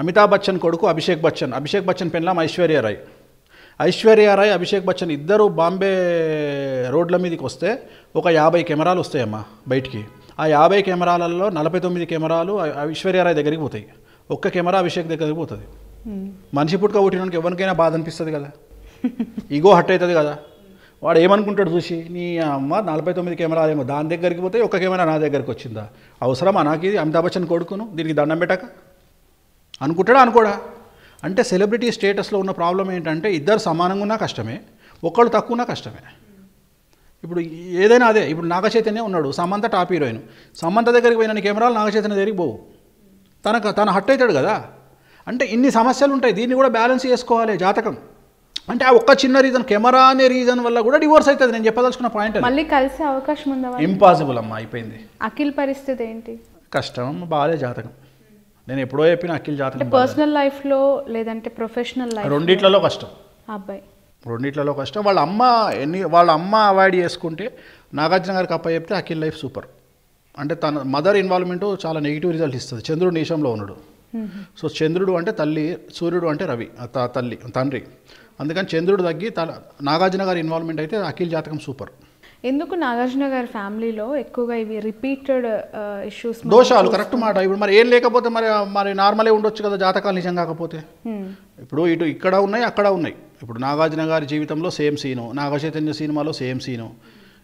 అమితాబ్ బచ్చన్ కొడుకు అభిషేక్ బచ్చన్ అభిషేక్ బచ్చన్ పెళ్ళాం ఐశ్వర్య రాయ్ ఐశ్వర్య రాయ్ అభిషేక్ బచ్చన్ ఇద్దరు బాంబే రోడ్ల మీదకి వస్తే ఒక యాభై కెమెరాలు వస్తాయమ్మా బయటికి ఆ యాభై కెమెరాలలో నలభై తొమ్మిది కెమెరాలు ఐశ్వర్యరాయ్ దగ్గరికి పోతాయి ఒక్క కెమెరా అభిషేక్ దగ్గరికి పోతుంది మనిషి పుట్టుక పుట్టినకి ఎవరికైనా బాధ అనిపిస్తుంది కదా ఇగో హట్ అవుతుంది కదా వాడు ఏమనుకుంటాడు చూసి నీ అమ్మ నలభై తొమ్మిది కెమెరాలు ఏమో దాని దగ్గరికి పోతే ఒక్క కెమెరా నా దగ్గరికి వచ్చిందా అవసరమా నాకు ఇది అమితాబ్ బచ్చన్ కొడుకును దీనికి దండం పెట్టాక అనుకుంటాడా అనుకోడా అంటే సెలబ్రిటీ స్టేటస్లో ఉన్న ప్రాబ్లం ఏంటంటే ఇద్దరు సమానంగా ఉన్నా కష్టమే ఒక్కళ్ళు తక్కువ ఉన్నా కష్టమే ఇప్పుడు ఏదైనా అదే ఇప్పుడు నాగచైతన్య ఉన్నాడు సమంత టాప్ హీరోయిన్ సమంత దగ్గరికి పోయిన కెమెరాలు నాగచైతన్య దగ్గరికి పోవు తనకు తన హట్ అవుతాడు కదా అంటే ఇన్ని సమస్యలు ఉంటాయి దీన్ని కూడా బ్యాలెన్స్ చేసుకోవాలి జాతకం అంటే ఆ ఒక్క చిన్న రీజన్ కెమెరా అనే రీజన్ వల్ల కూడా డివోర్స్ అవుతుంది నేను చెప్పదలుచుకున్న పాయింట్ మళ్ళీ కలిసే అవకాశం ఉందా ఇంపాసిబుల్ అమ్మా అయిపోయింది అఖిల్ పరిస్థితి ఏంటి కష్టం బాగాలే జాతకం నేను ఎప్పుడో చెప్పిన అఖిల్ జాతకం పర్సనల్ లైఫ్లో లేదంటే ప్రొఫెషనల్ లైఫ్ రెండిట్లలో కష్టం అబ్బాయి రెండిట్లలో కష్టం వాళ్ళ అమ్మ ఎన్ని వాళ్ళ అమ్మ అవాయిడ్ చేసుకుంటే నాగార్జున గారికి అప్ప చెప్తే అఖిల్ లైఫ్ సూపర్ అంటే తన మదర్ ఇన్వాల్వ్మెంట్ చాలా నెగిటివ్ రిజల్ట్ ఇస్తుంది చంద్రుడు నీషంలో ఉన్నాడు సో చంద్రుడు అంటే తల్లి సూర్యుడు అంటే రవి తల్లి తండ్రి అందుకని చంద్రుడు తగ్గి తన నాగార్జున గారి ఇన్వాల్వ్మెంట్ అయితే అఖిల్ జాతకం సూపర్ ఎందుకు నాగార్జున గారి ఫ్యామిలీలో ఎక్కువగా ఇవి రిపీటెడ్ uh, ఇష్యూస్ దోషాలు కరెక్ట్ మాట ఇప్పుడు మరి ఏం లేకపోతే మరి మరి నార్మలే ఉండొచ్చు కదా జాతకాలు నిజం కాకపోతే ఇప్పుడు ఇటు ఇక్కడ ఉన్నాయి అక్కడ ఉన్నాయి ఇప్పుడు నాగార్జున గారి జీవితంలో సేమ్ సీను నాగచైతన్య సినిమాలో సేమ్ సీను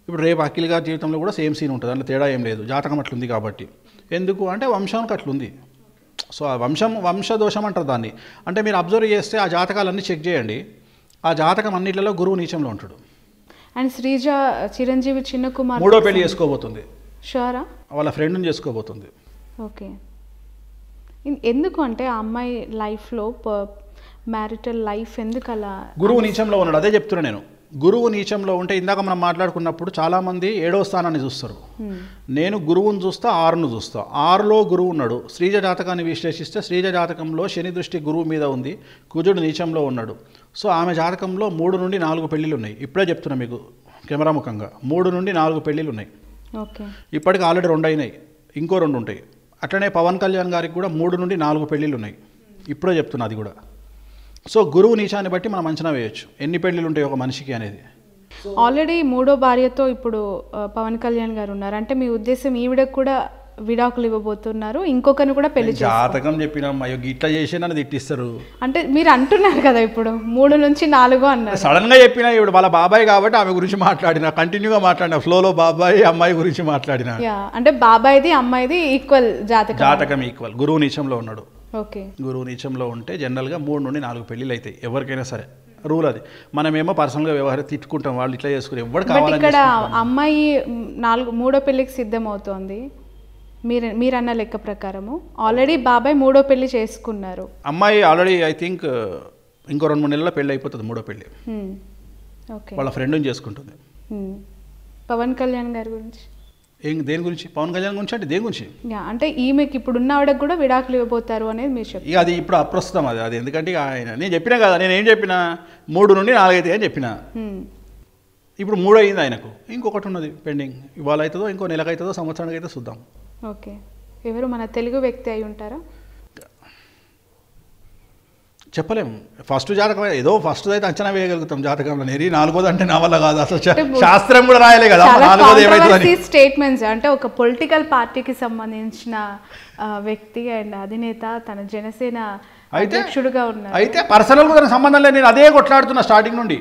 ఇప్పుడు రేపు అఖిల్ గారి జీవితంలో కూడా సేమ్ సీన్ ఉంటుంది అందులో తేడా ఏం లేదు జాతకం అట్లుంది కాబట్టి ఎందుకు అంటే వంశానికి అట్లుంది సో ఆ వంశం వంశదోషం అంటారు దాన్ని అంటే మీరు అబ్జర్వ్ చేస్తే ఆ జాతకాలన్నీ చెక్ చేయండి ఆ జాతకం అన్నిట్లలో గురువు నీచంలో ఉంటాడు అండ్ శ్రీజ చిరంజీవి చిన్న కుమార్ మూడో పెళ్లి చేసుకోబోతుంది షూరా వాళ్ళ ఫ్రెండ్ని చేసుకోబోతుంది ఓకే ఎందుకు అంటే ఆ అమ్మాయి లైఫ్లో మ్యారిటల్ లైఫ్ ఎందుకు అలా గురువు నీచంలో ఉన్నాడు అదే చెప్తున్నా నేను గురువు నీచంలో ఉంటే ఇందాక మనం మాట్లాడుకున్నప్పుడు చాలామంది ఏడో స్థానాన్ని చూస్తారు నేను గురువును చూస్తా ఆరును చూస్తా ఆరులో గురువు ఉన్నాడు శ్రీజ జాతకాన్ని విశ్లేషిస్తే శ్రీజ జాతకంలో శని దృష్టి గురువు మీద ఉంది కుజుడు నీచంలో ఉన్నాడు సో ఆమె జాతకంలో మూడు నుండి నాలుగు పెళ్ళిళ్ళు ఉన్నాయి ఇప్పుడే చెప్తున్నా మీకు కెమెరా ముఖంగా మూడు నుండి నాలుగు పెళ్ళిళ్ళు ఉన్నాయి ఇప్పటికి ఆల్రెడీ రెండు అయినాయి ఇంకో రెండు ఉంటాయి అట్లనే పవన్ కళ్యాణ్ గారికి కూడా మూడు నుండి నాలుగు పెళ్ళిళ్ళు ఉన్నాయి ఇప్పుడే చెప్తున్నా అది కూడా సో గురువు నీచాన్ని బట్టి మనం అంచనా వేయొచ్చు ఎన్ని పెళ్ళిళ్ళు ఉంటాయి ఒక మనిషికి అనేది ఆల్రెడీ మూడో భార్యతో ఇప్పుడు పవన్ కళ్యాణ్ గారు ఉన్నారు అంటే మీ ఉద్దేశం ఈవిడ కూడా విడాకులు ఇవ్వబోతున్నారు ఇంకొకరిని కూడా పెళ్లి జాతకం చెప్పిన అయ్యో ఇట్లా నన్ను తిట్టిస్తారు అంటే మీరు అంటున్నారు కదా ఇప్పుడు మూడు నుంచి నాలుగు అన్నారు సడన్ గా చెప్పిన ఇప్పుడు వాళ్ళ బాబాయ్ కాబట్టి ఆమె గురించి మాట్లాడిన కంటిన్యూగా మాట్లాడిన ఫ్లోలో బాబాయ్ అమ్మాయి గురించి మాట్లాడిన అంటే బాబాయ్ది అమ్మాయిది ఈక్వల్ జాతకం జాతకం ఈక్వల్ గురువు నిచంలో ఉన్నాడు ఓకే గురువు నీచంలో ఉంటే జనరల్గా మూడు నుండి నాలుగు పెళ్ళిళ్ళు అవుతాయి ఎవరికైనా సరే రూల్ అది మనమేమో పర్సనల్గా వ్యవహారం తిట్టుకుంటాం వాళ్ళు ఇట్లా చేసుకుని ఎవరు కావాలి ఇక్కడ అమ్మాయి నాలుగు మూడో పెళ్ళికి సిద్ధమవుతోంది మీరు మీరు లెక్క ప్రకారము ఆల్రెడీ బాబాయ్ మూడో పెళ్లి చేసుకున్నారు అమ్మాయి ఆల్రెడీ ఐ థింక్ ఇంకో రెండు మూడు నెలల పెళ్ళి అయిపోతుంది మూడో పెళ్ళి వాళ్ళ ఫ్రెండ్ని చేసుకుంటుంది పవన్ కళ్యాణ్ గారి గురించి దేని గురించి పవన్ కళ్యాణ్ గురించి అంటే దేని గురించి అంటే ఈమెకి ఇప్పుడు ఉన్న ఆవిడకి కూడా విడాకులు ఇవ్వబోతారు అనేది మీరు చెప్పి అది ఇప్పుడు అప్రస్తుతం అది అది ఎందుకంటే ఆయన నేను చెప్పినా కదా నేను ఏం చెప్పిన మూడు నుండి నాలుగైతే అని చెప్పిన ఇప్పుడు మూడు అయింది ఆయనకు ఇంకొకటి ఉన్నది పెండింగ్ ఇవాళ అవుతుందో ఇంకో నెలకైతుందో అవుతుందో సంవత్సరానికి అయితే చూద్దాం ఓకే ఎవరు మన తెలుగు వ్యక్తి అయి ఉంటారా చెప్పలేం ఫస్ట్ జాతకం ఏదో ఫస్ట్ అయితే అంచనా వేయగలుగుతాం జాతకంలో నేరి నాలుగోది అంటే నా వల్ల కాదు అసలు శాస్త్రం కూడా రాయలే కదా నాలుగోది స్టేట్మెంట్స్ అంటే ఒక పొలిటికల్ పార్టీకి సంబంధించిన వ్యక్తి అండ్ అధినేత తన జనసేన అయితే అయితే పర్సనల్ కూడా సంబంధం లేదు నేను అదే కొట్లాడుతున్నా స్టార్టింగ్ నుండి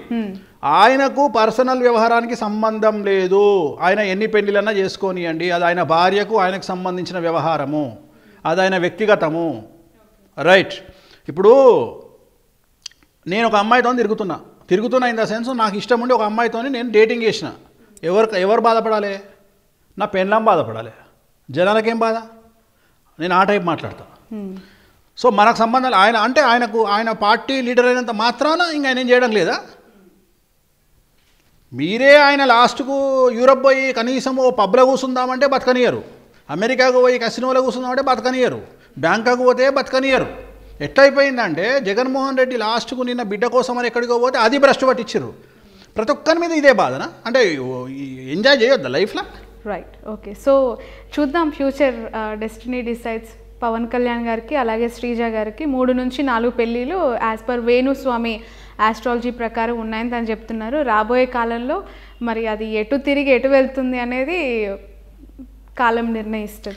ఆయనకు పర్సనల్ వ్యవహారానికి సంబంధం లేదు ఆయన ఎన్ని పెళ్లిలన్నా చేసుకోనియండి అది ఆయన భార్యకు ఆయనకు సంబంధించిన వ్యవహారము అది ఆయన వ్యక్తిగతము రైట్ ఇప్పుడు నేను ఒక అమ్మాయితో తిరుగుతున్నా తిరుగుతున్నా ఇన్ ద సెన్స్ నాకు ఇష్టం ఉండి ఒక అమ్మాయితో నేను డేటింగ్ చేసిన ఎవరు ఎవరు బాధపడాలి నా పెన్లాం బాధపడాలి జనాలకేం బాధ నేను ఆ టైప్ మాట్లాడతా hmm. సో మనకు సంబంధాలు ఆయన అంటే ఆయనకు ఆయన పార్టీ లీడర్ అయినంత మాత్రాన ఇంకా ఆయన ఏం చేయడం లేదా మీరే ఆయన లాస్ట్కు యూరప్ పోయి కనీసం ఓ పబ్లో కూర్చుందామంటే బతకనియరు అమెరికాకు పోయి కసినోలో కూర్చుందామంటే బతకనియరు బ్యాంకాకు పోతే బతకనియరు ఎట్లయిపోయిందంటే జగన్మోహన్ రెడ్డి లాస్ట్కు నిన్న బిడ్డ కోసం అని ఎక్కడికో పోతే అది భ్రష్టు పట్టించారు ప్రతి ఒక్కరి మీద ఇదే బాధన అంటే ఎంజాయ్ చేయొద్దు లైఫ్లో రైట్ ఓకే సో చూద్దాం future destiny decides Pawan Kalyan గారికి అలాగే శ్రీజ గారికి మూడు నుంచి నాలుగు పెళ్ళిళ్ళు యాజ్ పర్ వేణుస్వామి ఆస్ట్రాలజీ ప్రకారం ఉన్నాయని తను చెప్తున్నారు రాబోయే కాలంలో మరి అది ఎటు తిరిగి ఎటు వెళ్తుంది అనేది కాలం నిర్ణయిస్తుంది